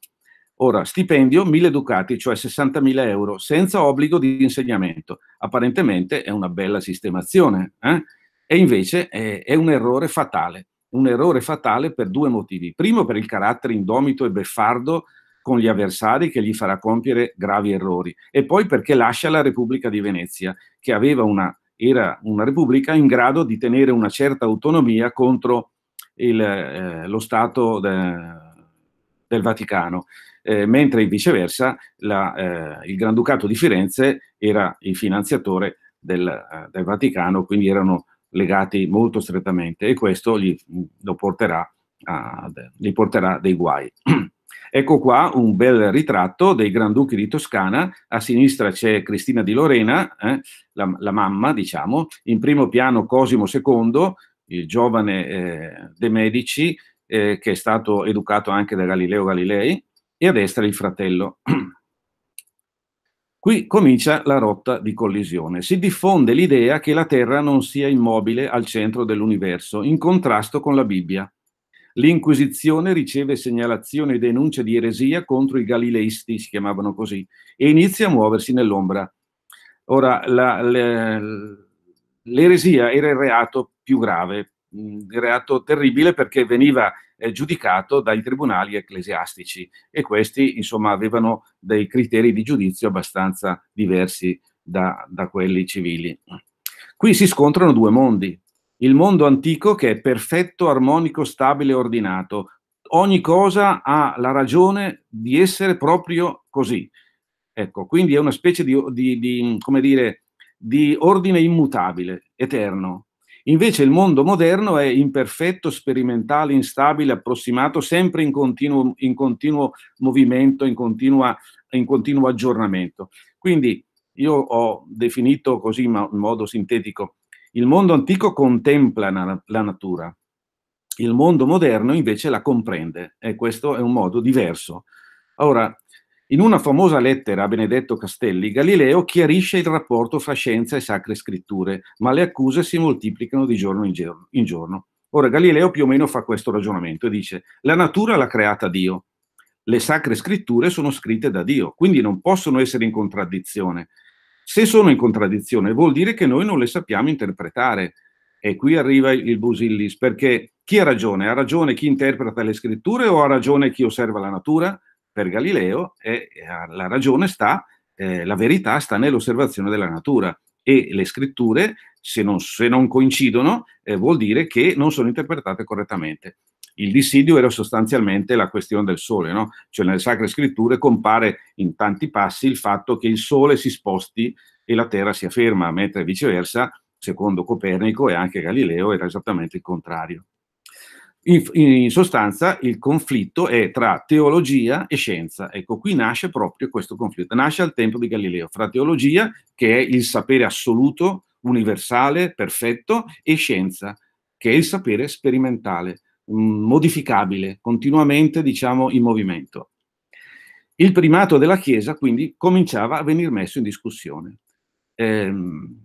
Ora, stipendio 1000 ducati, cioè 60.000 euro, senza obbligo di insegnamento. Apparentemente è una bella sistemazione, eh? e invece è, è un errore fatale. Un errore fatale per due motivi. Primo, per il carattere indomito e beffardo con gli avversari che gli farà compiere gravi errori. E poi perché lascia la Repubblica di Venezia, che una, era una repubblica in grado di tenere una certa autonomia contro il, eh, lo Stato de, del Vaticano eh, mentre viceversa la, eh, il Granducato di Firenze era il finanziatore del, eh, del, Vaticano, quindi erano legati molto strettamente e questo gli, porterà, a, gli porterà dei guai. Ecco qua un bel ritratto dei Granduchi di Toscana, a sinistra c'è Cristina di Lorena, eh, la, la, mamma diciamo, in primo piano Cosimo II, il giovane eh, De Medici eh, che è stato educato anche da Galileo Galilei, e a destra il fratello. Qui comincia la rotta di collisione. Si diffonde l'idea che la Terra non sia immobile al centro dell'universo, in contrasto con la Bibbia. L'Inquisizione riceve segnalazione e denuncia di eresia contro i galileisti, si chiamavano così, e inizia a muoversi nell'ombra. Ora, la, la, l'eresia era il reato più grave mh, reato terribile perché veniva eh, giudicato dai tribunali ecclesiastici e questi insomma avevano dei criteri di giudizio abbastanza diversi da, da quelli civili. Qui si scontrano due mondi, il mondo antico che è perfetto, armonico, stabile e ordinato. Ogni cosa ha la ragione di essere proprio così. Ecco, quindi è una specie di, di, di, dire, di ordine immutabile, eterno. Invece il mondo moderno è imperfetto, sperimentale, instabile, approssimato, sempre in continuo, in continuo movimento, in, continua, in, continuo aggiornamento. Quindi io ho definito così in modo sintetico, il mondo antico contempla la natura, il mondo moderno invece la comprende e questo è un modo diverso. Ora, in una famosa lettera a Benedetto Castelli, Galileo chiarisce il rapporto fra scienza e sacre scritture, ma le accuse si moltiplicano di giorno in giorno. Ora Galileo più o meno fa questo ragionamento e dice la natura l'ha creata Dio, le sacre scritture sono scritte da Dio, quindi non possono essere in contraddizione. Se sono in contraddizione vuol dire che noi non le sappiamo interpretare. E qui arriva il busillis, perché chi ha ragione? Ha ragione chi interpreta le scritture o ha ragione chi osserva la natura? per Galileo e la ragione sta, eh, la verità sta nell'osservazione della natura e le scritture, se non, se non coincidono, eh, vuol dire che non sono interpretate correttamente. Il dissidio era sostanzialmente la questione del sole, no? cioè nelle sacre scritture compare in tanti passi il fatto che il sole si sposti e la terra sia ferma, mentre viceversa, secondo Copernico e anche Galileo, era esattamente il contrario. In, in, sostanza il conflitto è tra teologia e scienza. Ecco, qui nasce proprio questo conflitto. Nasce al tempo di Galileo, fra teologia, che è il sapere assoluto, universale, perfetto, e scienza, che è il sapere sperimentale, modificabile, continuamente, diciamo, in movimento. Il primato della Chiesa, quindi, cominciava a venir messo in discussione. Ehm,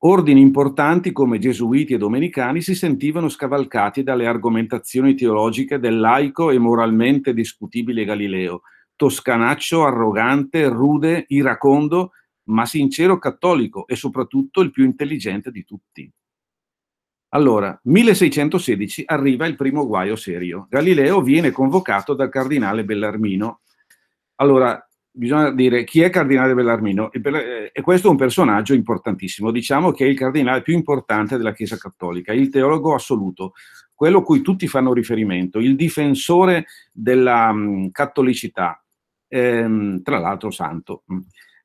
ordini importanti come gesuiti e domenicani si sentivano scavalcati dalle argomentazioni teologiche del laico e moralmente discutibile Galileo, toscanaccio, arrogante, rude, iracondo, ma sincero cattolico e soprattutto il più intelligente di tutti. Allora, 1616 arriva il primo guaio serio. Galileo viene convocato dal cardinale Bellarmino. Allora, bisogna dire chi è il cardinale Bellarmino eh, e questo è un personaggio importantissimo, diciamo che è il cardinale più importante della Chiesa Cattolica, il teologo assoluto, quello a cui tutti fanno riferimento, il difensore della mm, cattolicità, ehm, tra l'altro santo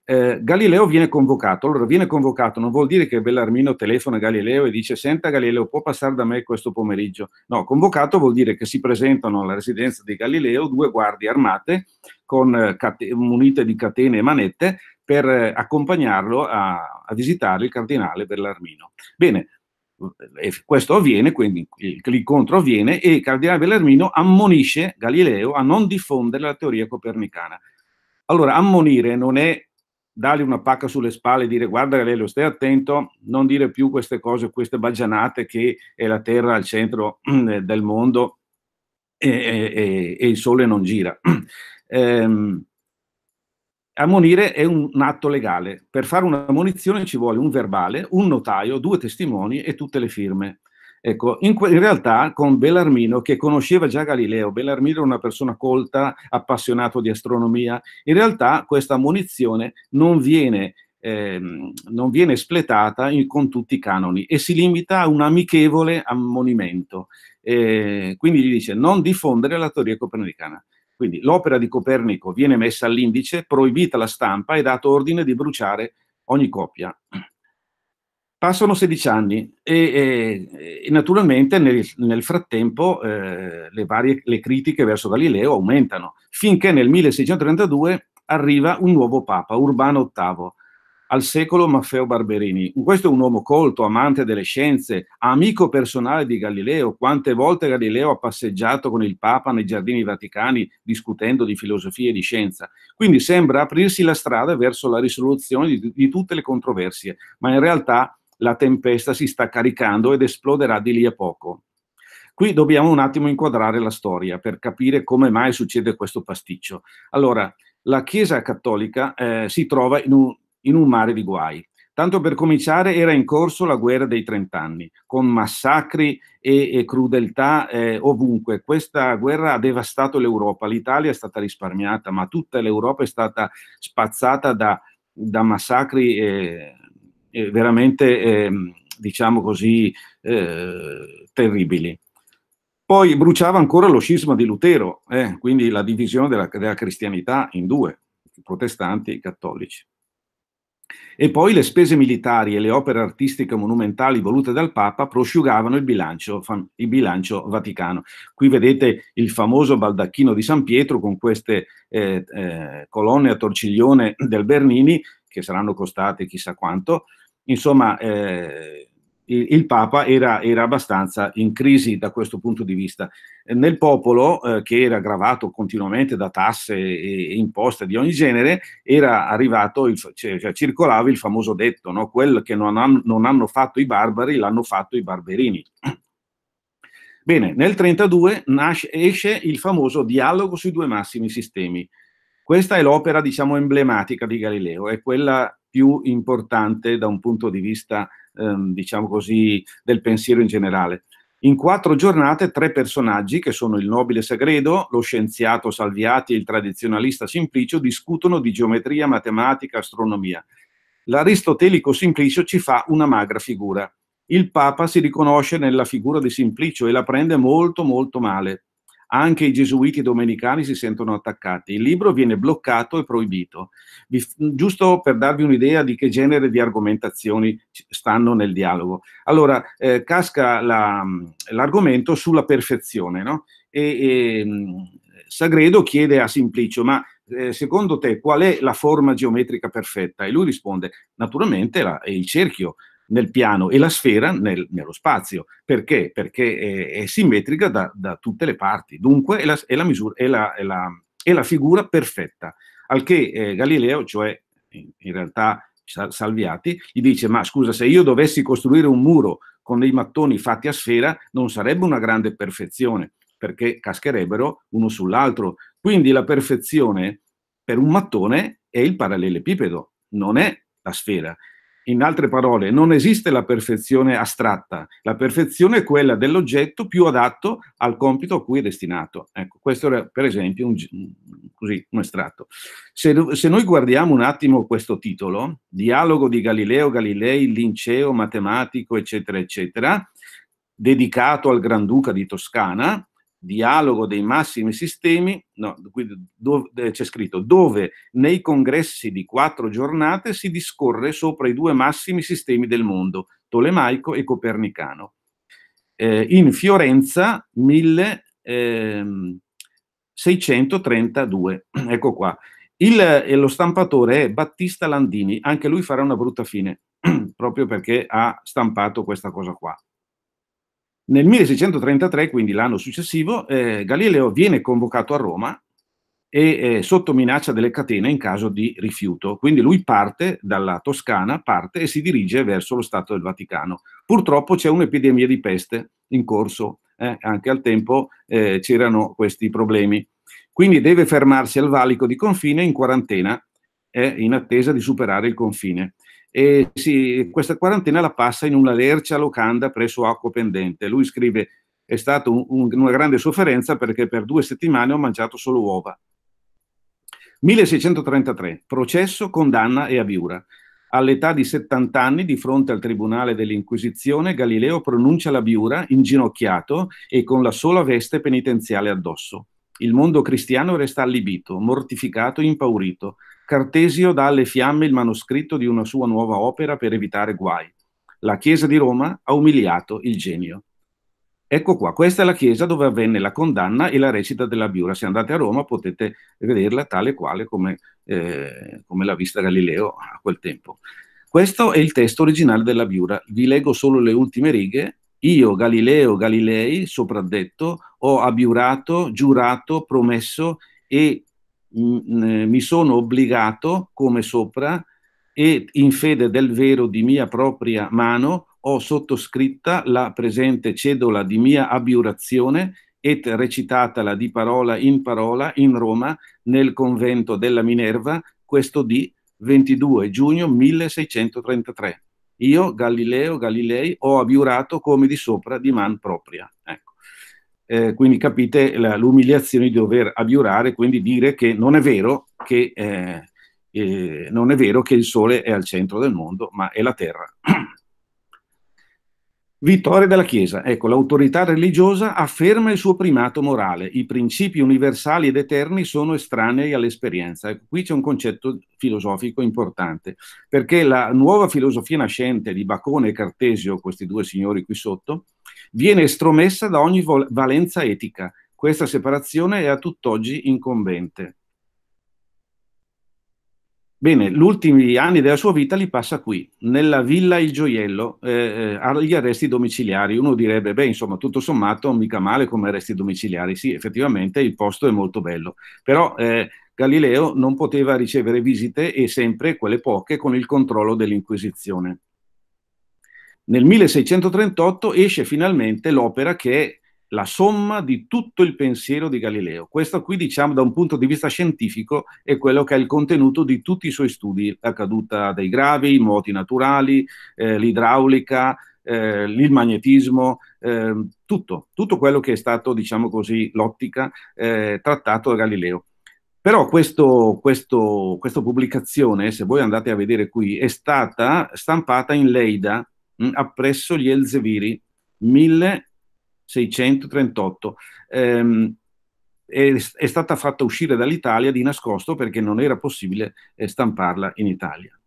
eh, Galileo viene convocato. Allora, viene convocato non vuol dire che Bellarmino telefona a Galileo e dice senta Galileo, può passare da me questo pomeriggio. No, convocato vuol dire che si presentano alla residenza di Galileo due guardie armate con, eh, cate- munite di catene e manette per eh, accompagnarlo a, a visitare il cardinale Bellarmino. Bene, eh, questo avviene, quindi l'incontro avviene e il cardinale Bellarmino ammonisce Galileo a non diffondere la teoria copernicana. Allora, ammonire non è dargli una pacca sulle spalle e dire guarda Galileo stai attento, non dire più queste cose, queste baggianate che è la Terra al centro eh, del mondo e, e, e il Sole non gira. Eh, ammonire è un atto legale, per fare una ammonizione ci vuole un verbale, un notaio, due testimoni e tutte le firme. Ecco, in, in, realtà con Bellarmino, che conosceva già Galileo, Bellarmino era una persona colta, appassionato di astronomia, in realtà questa munizione non viene, ehm, non viene espletata in, con tutti i canoni e si limita a un amichevole ammonimento. Eh, quindi gli dice non diffondere la teoria copernicana. Quindi l'opera di Copernico viene messa all'indice, proibita la stampa e dato ordine di bruciare ogni copia. Passano 16 anni e, e, e naturalmente nel, nel frattempo eh, le, varie, le critiche verso Galileo aumentano, finché nel 1632 arriva un nuovo papa, Urbano VIII, al secolo Maffeo Barberini. Questo è un uomo colto, amante delle scienze, amico personale di Galileo. Quante volte Galileo ha passeggiato con il Papa nei giardini vaticani discutendo di filosofia e di scienza. Quindi sembra aprirsi la strada verso la risoluzione di, di tutte le controversie, ma in realtà la tempesta si sta caricando ed esploderà di lì a poco. Qui dobbiamo un attimo inquadrare la storia per capire come mai succede questo pasticcio. Allora, la Chiesa cattolica eh, si trova in un, in un mare di guai. Tanto per cominciare era in corso la guerra dei trent'anni, con massacri e, e crudeltà eh, ovunque. Questa guerra ha devastato l'Europa, l'Italia è stata risparmiata, ma tutta l'Europa è stata spazzata da, da massacri eh, veramente, eh, diciamo così, eh, terribili. Poi bruciava ancora lo scisma di Lutero, eh, quindi la divisione della, della cristianità in due, protestanti e cattolici. E poi le spese militari e le opere artistiche monumentali volute dal Papa prosciugavano il bilancio, il bilancio vaticano. Qui vedete il famoso baldacchino di San Pietro con queste eh, eh, colonne a torciglione del Bernini, che saranno costate chissà quanto, Insomma, eh, il, Papa era, era, abbastanza in crisi da questo punto di vista. Eh, nel popolo, eh, che era gravato continuamente da tasse e, imposte di ogni genere, era arrivato, il, cioè, cioè, circolava il famoso detto, no? quel che non hanno, non hanno fatto i barbari l'hanno fatto i barberini. Bene, nel 1932 esce il famoso dialogo sui due massimi sistemi. Questa è l'opera, diciamo, emblematica di Galileo, è quella più importante da un punto di vista, ehm, diciamo così, del pensiero in generale. In quattro giornate tre personaggi, che sono il nobile Sagredo, lo scienziato Salviati e il tradizionalista Simplicio, discutono di geometria, matematica, astronomia. L'aristotelico Simplicio ci fa una magra figura. Il Papa si riconosce nella figura di Simplicio e la prende molto molto male. Anche i gesuiti domenicani si sentono attaccati. Il libro viene bloccato e proibito. Vi, giusto per darvi un'idea di che genere di argomentazioni stanno nel dialogo. Allora, eh, casca la, l'argomento sulla perfezione, no? E, e, Sagredo chiede a Simplicio, ma eh, secondo te qual è la forma geometrica perfetta? E lui risponde, naturalmente la, è il cerchio, nel piano e la sfera nel, nello spazio. Perché? Perché è, è simmetrica da, da, tutte le parti, dunque è la, è la, misura, è la, la figura perfetta. Al che eh, Galileo, cioè in, in realtà Salviati, gli dice ma scusa se io dovessi costruire un muro con dei mattoni fatti a sfera non sarebbe una grande perfezione perché cascherebbero uno sull'altro. Quindi la perfezione per un mattone è il parallelepipedo, non è la sfera. In altre parole, non esiste la perfezione astratta, la perfezione è quella dell'oggetto più adatto al compito a cui è destinato. Ecco, questo era per esempio un, così, un estratto. Se, se, noi guardiamo un attimo questo titolo, Dialogo di Galileo Galilei, Linceo matematico, eccetera, eccetera, dedicato al Granduca di Toscana, dialogo dei massimi sistemi, no, qui eh, c'è scritto dove nei congressi di quattro giornate si discorre sopra i due massimi sistemi del mondo, tolemaico e copernicano. Eh, in Fiorenza 1632, ehm, ecco qua. Il, eh, lo stampatore è Battista Landini, anche lui farà una brutta fine, proprio perché ha stampato questa cosa qua. Nel 1633, quindi l'anno successivo, eh, Galileo viene convocato a Roma e eh, sotto minaccia delle catene in caso di rifiuto. Quindi lui parte dalla Toscana, parte e si dirige verso lo Stato del Vaticano. Purtroppo c'è un'epidemia di peste in corso, eh, anche al tempo eh, c'erano questi problemi. Quindi deve fermarsi al valico di confine in quarantena eh, in attesa di superare il confine e sì, questa quarantena la passa in una lercia locanda presso Acqua Pendente. Lui scrive: È stata un, un, una grande sofferenza perché per due settimane ho mangiato solo uova. 1633, processo, condanna e abiura. All'età di 70 anni, di fronte al Tribunale dell'Inquisizione, Galileo pronuncia la biura inginocchiato e con la sola veste penitenziale addosso. Il mondo cristiano resta allibito, mortificato e impaurito. Cartesio dà alle fiamme il manoscritto di una sua nuova opera per evitare guai. La Chiesa di Roma ha umiliato il genio. Ecco qua, questa è la chiesa dove avvenne la condanna e la recita della Biura. Se andate a Roma potete vederla tale quale come, eh, come l'ha vista Galileo a quel tempo. Questo è il testo originale della Biura. Vi leggo solo le ultime righe. Io, Galileo Galilei, sopradetto, ho abiurato, giurato, promesso e Mm, mi sono obbligato, come sopra, e in fede del vero di mia propria mano, ho sottoscritta la presente cedola di mia abiurazione et recitatela di parola in parola in Roma nel convento della Minerva, questo di 22 giugno 1633. Io, Galileo Galilei, ho abiurato come di sopra di man propria. Ecco. Eh, quindi capite la, l'umiliazione di dover abiurare, quindi dire che non è vero che, eh, eh, non è vero che il Sole è al centro del mondo, ma è la Terra. Vittoria della Chiesa. Ecco, l'autorità religiosa afferma il suo primato morale. I principi universali ed eterni sono estranei all'esperienza. Ecco, qui c'è un concetto filosofico importante, perché la nuova filosofia nascente di Bacone e Cartesio, questi due signori qui sotto, viene estromessa da ogni valenza etica. Questa separazione è a tutt'oggi incombente. Bene, gli ultimi anni della sua vita li passa qui, nella Villa Il Gioiello, eh, eh, agli arresti domiciliari. Uno direbbe, beh, insomma, tutto sommato, mica male come arresti domiciliari. Sì, effettivamente il posto è molto bello, però eh, Galileo non poteva ricevere visite e sempre quelle poche con il controllo dell'Inquisizione. Nel 1638 esce finalmente l'opera che è la somma di tutto il pensiero di Galileo. Questo qui, diciamo, da un punto di vista scientifico è quello che è il contenuto di tutti i suoi studi, la caduta dei gravi, i moti naturali, eh, l'idraulica, eh, il magnetismo, eh, tutto, tutto quello che è stato, diciamo così, l'ottica eh, trattato da Galileo. Però questo, questo, questa pubblicazione, se voi andate a vedere qui, è stata stampata in Leida, Mm, appresso gli Elzeviri, 1638. Ehm, è, è, stata fatta uscire dall'Italia di nascosto perché non era possibile eh, stamparla in Italia.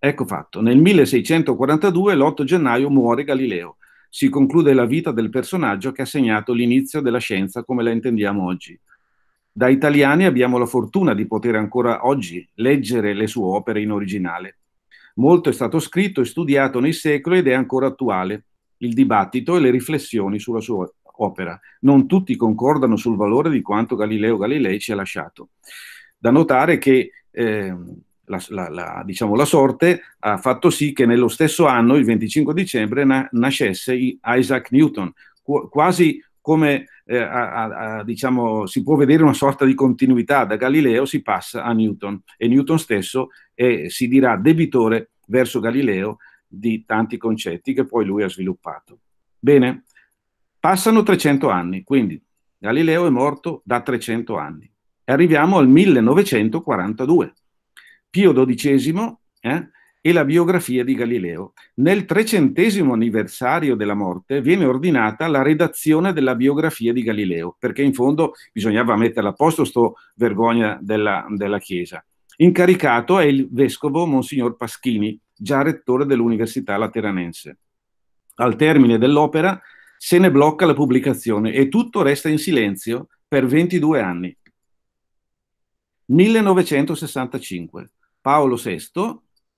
Ecco fatto. Nel 1642, l'8 gennaio, muore Galileo. Si conclude la vita del personaggio che ha segnato l'inizio della scienza come la intendiamo oggi. Da italiani abbiamo la fortuna di poter ancora oggi leggere le sue opere in originale. Molto è stato scritto e studiato nei secoli ed è ancora attuale il dibattito e le riflessioni sulla sua opera. Non tutti concordano sul valore di quanto Galileo Galilei ci ha lasciato. Da notare che eh, la, la, la, diciamo, la, sorte ha fatto sì che nello stesso anno, il 25 dicembre, na- nascesse Isaac Newton, qu- quasi come eh, a, a, diciamo, si può vedere una sorta di continuità, da Galileo si passa a Newton e Newton stesso e si dirà debitore verso Galileo di tanti concetti che poi lui ha sviluppato. Bene, passano 300 anni, quindi Galileo è morto da 300 anni. E arriviamo al 1942. Pio XII eh, e la biografia di Galileo. Nel trecentesimo anniversario della morte viene ordinata la redazione della biografia di Galileo, perché in fondo bisognava mettere a posto sto vergogna della, della Chiesa. Incaricato è il vescovo Monsignor Paschini, già rettore dell'Università Lateranense. Al termine dell'opera se ne blocca la pubblicazione e tutto resta in silenzio per 22 anni. 1965. Paolo VI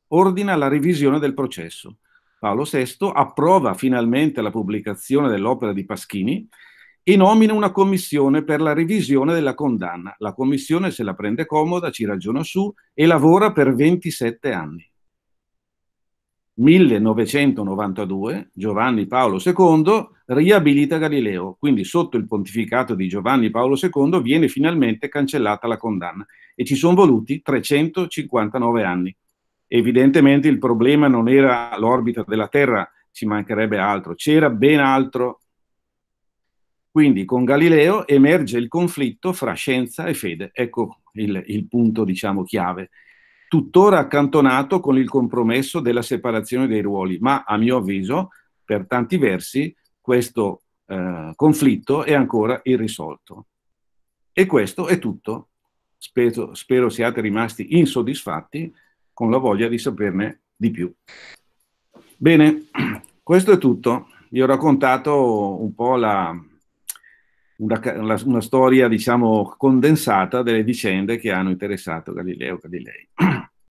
ordina la revisione del processo. Paolo VI approva finalmente la pubblicazione dell'opera di Paschini e nomina una commissione per la revisione della condanna. La commissione se la prende comoda, ci ragiona su e lavora per 27 anni. 1992 Giovanni Paolo II riabilita Galileo, quindi sotto il pontificato di Giovanni Paolo II viene finalmente cancellata la condanna e ci sono voluti 359 anni. Evidentemente il problema non era l'orbita della Terra, ci mancherebbe altro, c'era ben altro quindi con Galileo emerge il conflitto fra scienza e fede, ecco il, il punto diciamo chiave, tuttora accantonato con il compromesso della separazione dei ruoli, ma a mio avviso per tanti versi questo eh, conflitto è ancora irrisolto. E questo è tutto. Spero, spero, siate rimasti insoddisfatti con la voglia di saperne di più. Bene, questo è tutto. Vi ho raccontato un po' la, una, una, una storia, diciamo, condensata delle vicende che hanno interessato Galileo Galilei.